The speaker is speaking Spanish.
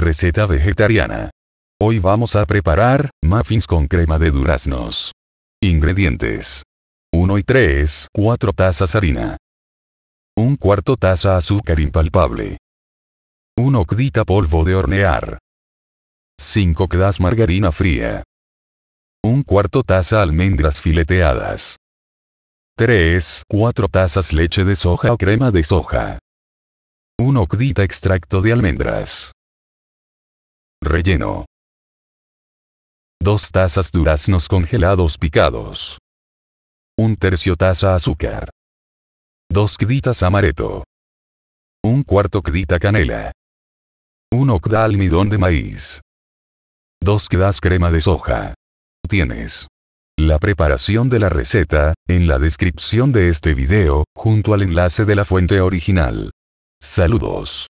Receta vegetariana. Hoy vamos a preparar muffins con crema de duraznos. Ingredientes. 1 y 3, 4 tazas harina. 1 cuarto taza azúcar impalpable. 1 octita polvo de hornear. 5 cdas margarina fría. 1 cuarto taza almendras fileteadas. 3, 4 tazas leche de soja o crema de soja. 1 octita extracto de almendras. Relleno. Dos tazas duraznos congelados picados. Un tercio taza azúcar. Dos cditas amareto. Un cuarto cdita canela. 1 kda almidón de maíz. Dos cdas crema de soja. Tienes. La preparación de la receta, en la descripción de este video, junto al enlace de la fuente original. Saludos.